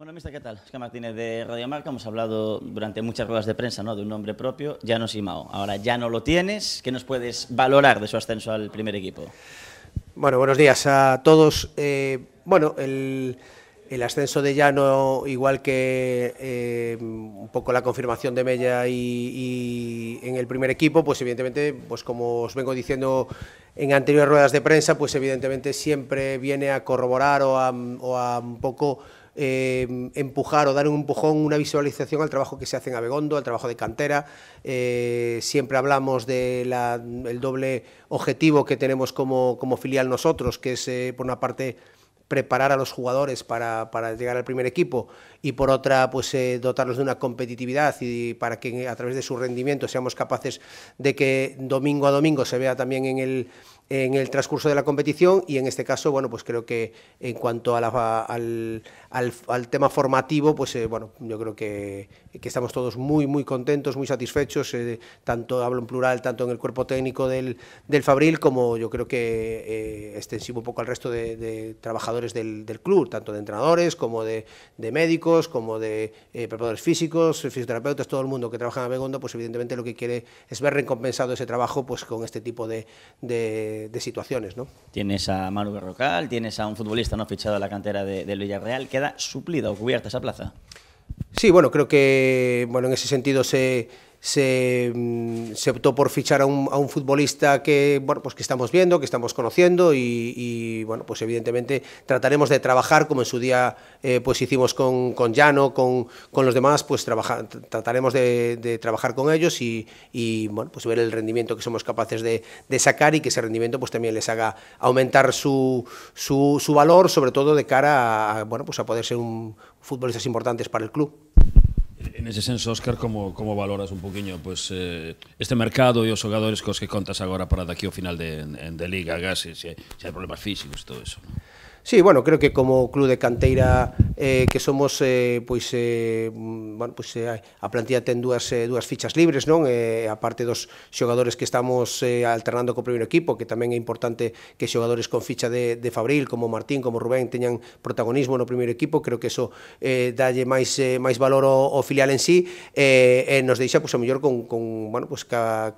Bueno, mister, ¿qué tal? que Martínez de Radio Marca. Hemos hablado durante muchas ruedas de prensa ¿no? de un nombre propio, Llanos Imao. Ahora ya no lo tienes. ¿Qué nos puedes valorar de su ascenso al primer equipo? Bueno, buenos días a todos. Eh, bueno, el, ascenso de Llano, igual que eh, un poco la confirmación de Mella y, en el primer equipo, pues evidentemente, pues como os vengo diciendo en anteriores ruedas de prensa, pues evidentemente siempre viene a corroborar o a, o a un poco Em, empujar o dar un empujón, una visualización al trabajo que se hace en Abegondo, al trabajo de cantera. Eh, siempre hablamos del doble objetivo que tenemos como, como filial nosotros, que es, eh, por una parte, preparar a los jugadores para, llegar al primer equipo y por otra pues eh, dotarlos de una competitividad y para que a través de su rendimiento seamos capaces de que domingo a domingo se vea también en el, en el transcurso de la competición y en este caso, bueno, pues creo que en cuanto a la, al, tema formativo, pues eh, bueno, yo creo que que estamos todos muy, muy contentos, muy satisfechos, eh, tanto hablo en plural, tanto en el cuerpo técnico del, Fabril, como yo creo que eh, extensivo un poco al resto de, trabajadores del, club, tanto de entrenadores como de, médicos, como de eh, preparadores físicos, fisioterapeutas, todo el mundo que trabaja en begonda, pues evidentemente lo que quiere es ver recompensado ese trabajo pues con este tipo de, situaciones. Tienes a Manu Berrocal, tienes a un futbolista no fichado a la cantera del Villarreal, ¿queda suplida o cubierta esa plaza? Sí, bueno, creo que bueno, en ese sentido se Mm, se, optó por fichar a un, futbolista que, bueno, pues que estamos viendo, que estamos conociendo y, bueno, pues evidentemente trataremos de trabajar como en su día eh, pues hicimos con, con Llano, con, los demás, pues trataremos de, trabajar con ellos y, bueno, pues ver el rendimiento que somos capaces de, sacar y que ese rendimiento pues también les haga aumentar su, su, valor, sobre todo de cara a, pues a poder ser un futbolistas importantes para el club. En ese senso, Óscar, como, como valoras un poquinho pues, eh, este mercado e os xogadores cos que contas agora para daqui ao final de, en, de Liga, gas, se, se hai problemas físicos e todo eso? ¿no? Sí, bueno, creo que como club de canteira eh, que somos, eh, pois, eh, bueno, pois, eh, a plantilla ten dúas, eh, dúas fichas libres, non? Eh, a parte dos xogadores que estamos eh, alternando co primeiro equipo, que tamén é importante que xogadores con ficha de, de Fabril, como Martín, como Rubén, teñan protagonismo no primeiro equipo, creo que eso eh, dalle máis, eh, máis valor ao, ao filial en sí, eh, eh, nos deixa, pois, a mellor con, con bueno, pois, ca,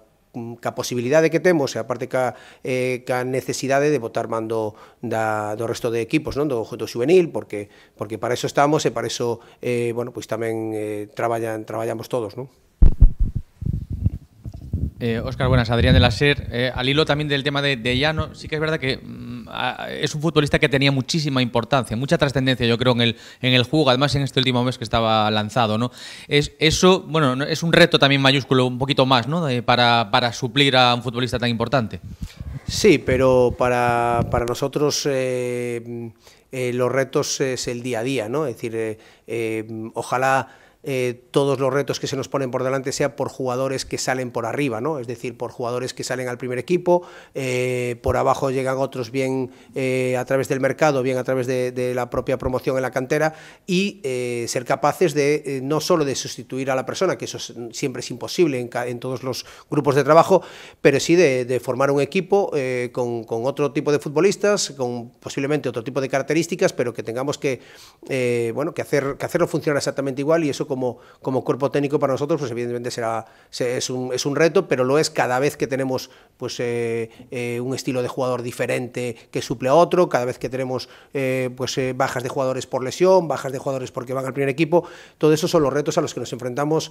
ca posibilidade que temos e aparte ca, eh, ca necesidade de botar mando da, do resto de equipos, non do, do juvenil, porque porque para eso estamos e para eso eh, bueno, pois tamén eh, traballan, traballamos todos. Non? Eh, Óscar, buenas. Adrián de la SER. Eh, al hilo también del tema de, de Llano, sí que es verdad que mmm, es un futbolista que tenía muchísima importancia, mucha trascendencia, yo creo, en el, en el juego, además en este último mes que estaba lanzado, ¿no? Es, eso, bueno, es un reto también mayúsculo, un poquito más, ¿no? para, suplir a un futbolista tan importante. Sí, pero para, nosotros eh, eh, los retos es el día a día, ¿no? Es decir, eh, ojalá eh, todos los retos que se nos ponen por delante sea por jugadores que salen por arriba, ¿no? es decir, por jugadores que salen al primer equipo, eh, por abajo llegan otros bien eh, a través del mercado, bien a través de, la propia promoción en la cantera y ser capaces de no solo de sustituir a la persona, que eso siempre es imposible en, todos los grupos de trabajo, pero sí de, formar un equipo con, otro tipo de futbolistas, con posiblemente otro tipo de características, pero que tengamos que, bueno, que, hacer, que hacerlo funcionar exactamente igual y eso como, cuerpo técnico para nosotros, pues evidentemente será, es, un, reto, pero lo es cada vez que tenemos pues, eh, eh, un estilo de jugador diferente que suple a otro, cada vez que tenemos eh, pues, bajas de jugadores por lesión, bajas de jugadores porque van al primer equipo, todo eso son los retos a los que nos enfrentamos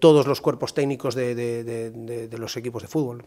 todos los cuerpos técnicos de los equipos de fútbol.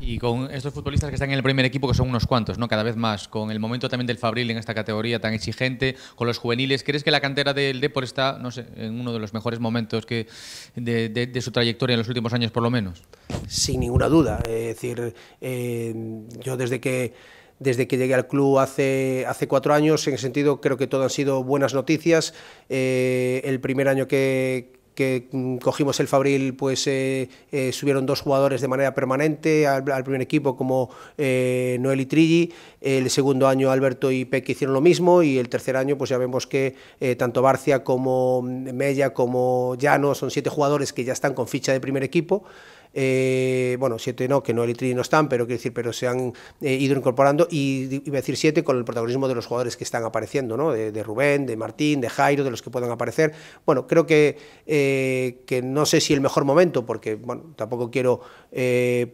Y con estos futbolistas que están en el primer equipo, que son unos cuantos, ¿no? Cada vez más, con el momento también del Fabril en esta categoría tan exigente, con los juveniles, ¿crees que la cantera del Depor está, no en uno de los mejores momentos que de, su trayectoria en los últimos años, por lo menos? Sin ninguna duda. Es decir, eh, yo desde que desde que llegué al club hace, hace cuatro años. En ese sentido, creo que todo han sido buenas noticias. Eh, el primer año que, que mm, cogimos el Fabril, pues eh, eh, subieron dos jugadores de manera permanente al, primer equipo, como eh, Noel y Trilli. El segundo año Alberto y Peque hicieron lo mismo y el tercer año, pues ya vemos que tanto Barcia como mm, Mella como Llano son siete jugadores que ya están con ficha de primer equipo. Eh, bueno, siete no, que no elitri no están, pero quiero decir, pero se han eh, ido incorporando, y iba a decir siete con el protagonismo de los jugadores que están apareciendo, ¿no? De, Rubén, de Martín, de Jairo, de los que puedan aparecer. Bueno, creo que, eh, que no sé si el mejor momento, porque bueno, tampoco quiero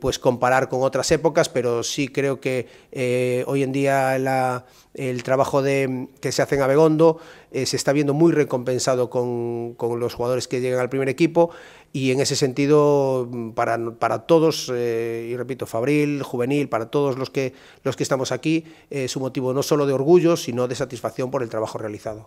pues comparar con otras épocas, pero sí creo que hoy en día el trabajo de, que se hace en Abegondo, eh, se está viendo muy recompensado con, los jugadores que llegan al primer equipo y en ese sentido mm, para, para todos, eh, y repito, Fabril, Juvenil, para todos los que, los que estamos aquí, es eh, un motivo no solo de orgullo, sino de satisfacción por el trabajo realizado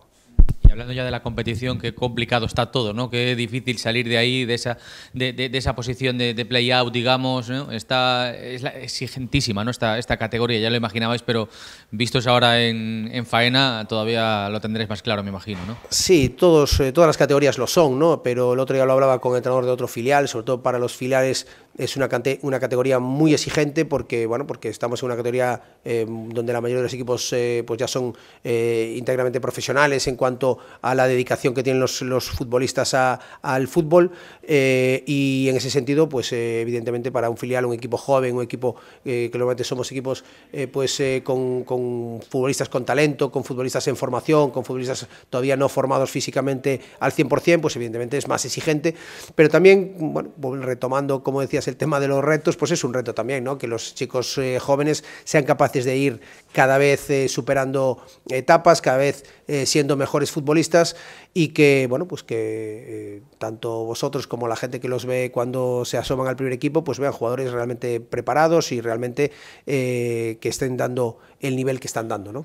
hablando ya de la competición, qué complicado está todo, ¿no? Qué difícil salir de ahí, de esa, de, esa posición de, play-out, digamos, Está, es exigentísima, ¿no? Esta, esta categoría, ya lo imaginabais, pero vistos ahora en, faena, todavía lo tendréis más claro, me imagino, ¿no? Sí, todos, eh, todas las categorías lo son, ¿no? Pero el otro día lo hablaba con el entrenador de otro filial, sobre todo para los filiales es una, una categoría muy exigente porque, bueno, porque estamos en una categoría em, donde la mayoría de los equipos eh, pues ya son eh, íntegramente profesionales en cuanto a la dedicación que tienen los, futbolistas al fútbol eh, y en ese sentido, pues evidentemente para un filial, un equipo joven, un equipo que normalmente somos equipos pues con, futbolistas con talento, con futbolistas en formación, con futbolistas todavía no formados físicamente al 100%, pues evidentemente es más exigente, pero también, pues retomando, como decías, el tema de los retos, pues es un reto también, ¿no? Que los chicos eh, jóvenes sean capaces de ir cada vez eh, superando etapas, cada vez eh, siendo mejores futbolistas y que, bueno, pues que tanto vosotros como la gente que los ve cuando se asoman al primer equipo, pues vean jugadores realmente preparados y realmente que estén dando el nivel que están dando, ¿no?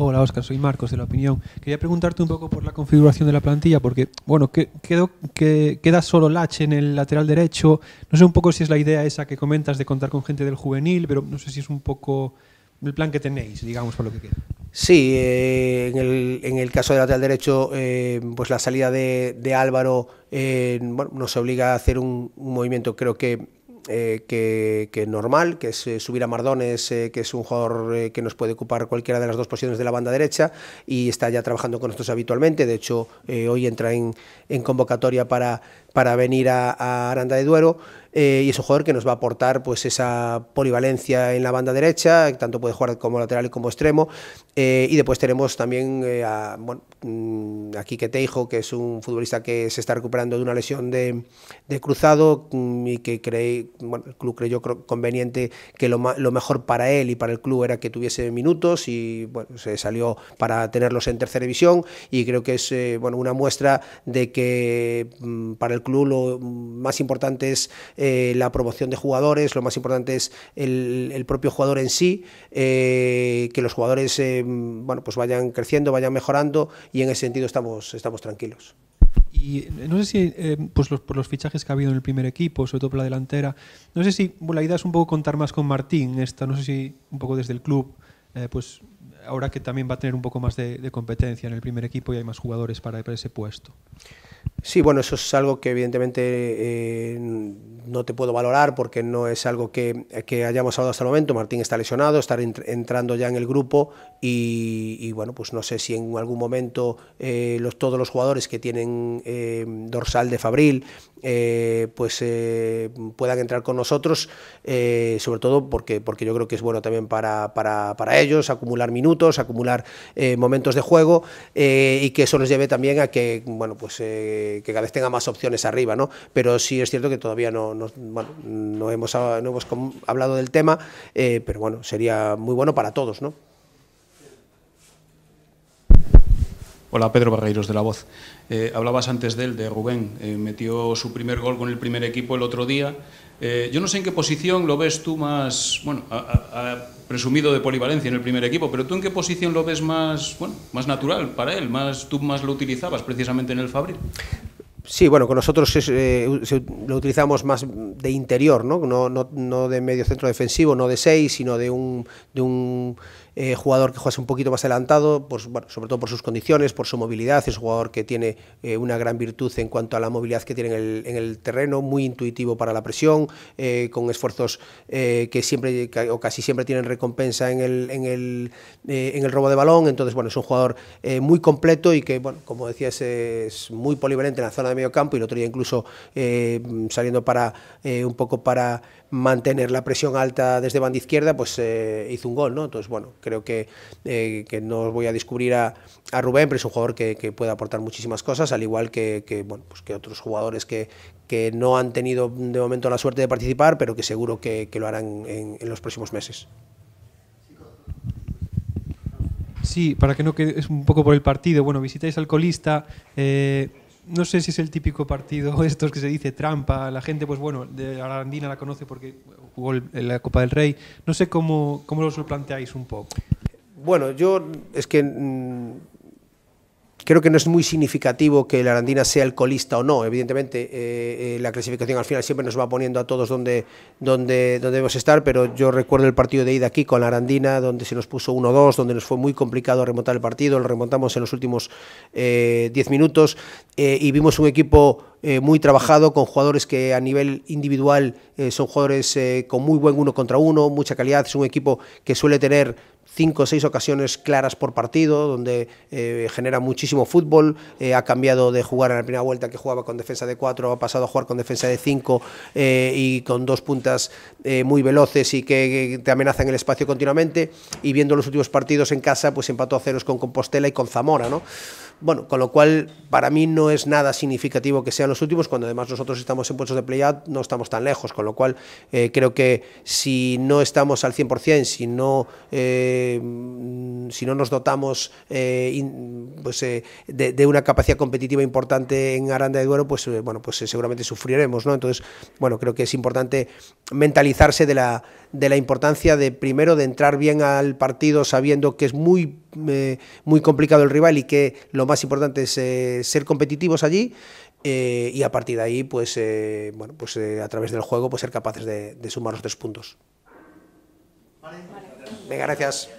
Hola Oscar, soy Marcos de La Opinión. Quería preguntarte un poco por la configuración de la plantilla, porque, bueno, que, queda solo Lache en el lateral derecho. No sé un poco si es la idea esa que comentas de contar con gente del juvenil, pero no sé si es un poco el plan que tenéis, digamos, por lo que queda. Sí, eh, en, el, caso del lateral derecho, eh, pues la salida de, Álvaro eh, nos obliga a hacer un movimiento, creo que eh, que, que, normal, que es eh, subir a Mardones, eh, que es un jugador que nos puede ocupar cualquiera de las dos posiciones de la banda derecha y está ya trabajando con nosotros habitualmente. De hecho, hoy entra en convocatoria para para venir a, Aranda de Duero. Eh, y es un jugador que nos va a aportar pues esa polivalencia en la banda derecha, tanto puede jugar como lateral y como extremo, eh, y después tenemos también eh, a, bueno, mm, Teijo, que es un futbolista que se está recuperando de una lesión de, cruzado mm, y que creí, el club creyó conveniente que lo, mejor para él y para el club era que tuviese minutos y se salió para tenerlos en tercera división y creo que es bueno, una muestra de que mm, para el club lo más importante es eh, la promoción de jugadores, lo más importante es el, propio jugador en sí, eh, que los jugadores eh, bueno, pues vayan creciendo, vayan mejorando y en ese sentido estamos, estamos tranquilos. Y no sé si, pues por los fichajes que ha habido en el primer equipo, sobre todo por la delantera, no sé si la idea es un poco contar más con Martín, esta, no sé si un poco desde el club, pues ahora que también va a tener un poco más de, competencia en el primer equipo y hay más jugadores para ese puesto. Sí, bueno, eso es algo que evidentemente eh, no te puedo valorar porque no es algo que, que, hayamos hablado hasta el momento. Martín está lesionado, está entrando ya en el grupo y, bueno, pues no sé si en algún momento eh, los, todos los jugadores que tienen eh, dorsal de Fabril pues puedan entrar con nosotros, sobre todo porque, porque yo creo que es bueno también para, para, para ellos acumular minutos, acumular momentos de juego y que eso nos lleve también a que, bueno, pues que, cada vez tenga más opciones arriba, ¿no? Pero sí es cierto que todavía no, bueno, no hemos, hablado del tema, eh, pero bueno, sería muy bueno para todos, ¿no? Hola, Pedro Barreiros de La Voz. Eh, hablabas antes de él, de Rubén. Eh, metió su primer gol con el primer equipo el otro día. yo no sé en qué posición lo ves tú más, bueno, presumido de polivalencia en el primer equipo, pero tú en qué posición lo ves más, bueno, más natural para él, más tú más lo utilizabas precisamente en el Fabril. Sí, bueno, con nosotros eh, lo utilizamos más de interior, ¿no? No, de medio centro defensivo, no de seis, sino de un, de un eh, jugador que juega un poquito más adelantado, pues, sobre todo por sus condiciones, por su movilidad. Es un jugador que tiene eh, una gran virtud en cuanto a la movilidad que tiene en el, terreno, muy intuitivo para la presión, con esfuerzos que siempre o casi siempre tienen recompensa en el, en el, robo de balón. Entonces, bueno, es un jugador muy completo y que, bueno, como decías, es muy polivalente en la zona de medio campo y el otro día incluso eh, saliendo para eh, un poco para mantener la presión alta desde banda izquierda, pues eh, hizo un gol, ¿no? Entonces, bueno, creo que, que no voy a descubrir a, a, Rubén, pero es un jugador que, que puede aportar muchísimas cosas, al igual que, que, bueno, pues que otros jugadores que, que no han tenido de momento la suerte de participar, pero que seguro que, lo harán en, los próximos meses. Sí, para que no quede, es un poco por el partido. Bueno, visitáis al colista no sé si es el típico partido, estos que se dice trampa, la gente, pues bueno, de Arandina la conoce porque jugó en la Copa del Rey, no sé cómo, cómo os lo planteáis un poco. Bueno, yo es que mm, Creo que no es muy significativo que la Arandina sea el colista o no. Evidentemente, eh, eh, la clasificación al final siempre nos va poniendo a todos donde, donde, donde debemos estar, pero yo recuerdo el partido de ida aquí con la Arandina, donde se nos puso 1-2, donde nos fue muy complicado remontar el partido, lo remontamos en los últimos 10 eh, minutos y vimos un equipo... muy trabajado, con jugadores que a nivel individual son jugadores con muy buen uno contra uno, mucha calidad. Es un equipo que suele tener cinco o seis ocasiones claras por partido, donde eh, genera muchísimo fútbol, eh, ha cambiado de jugar en la primera vuelta que jugaba con defensa de cuatro, ha pasado a jugar con defensa de cinco eh, y con dos puntas muy veloces y que, te amenazan el espacio continuamente, y viendo los últimos partidos en casa, pues empató a ceros con Compostela y con Zamora, ¿no? Bueno, con lo cual para mí no es nada significativo que sean los últimos, cuando además nosotros estamos en puestos de playout, no estamos tan lejos, con lo cual eh, creo que si no estamos al 100%, si no, eh, si no nos dotamos eh, pues, de, de, una capacidad competitiva importante en Aranda de Duero, pues, bueno, pues seguramente sufriremos. ¿no? Entonces, bueno, creo que es importante mentalizarse de la, de la importancia de primero de entrar bien al partido sabiendo que es muy eh, muy complicado el rival y que lo más importante es eh, ser competitivos allí. Eh, y a partir de ahí, pues, bueno, pues a través del juego, pues ser capaces de, sumar los tres puntos. Venga, gracias.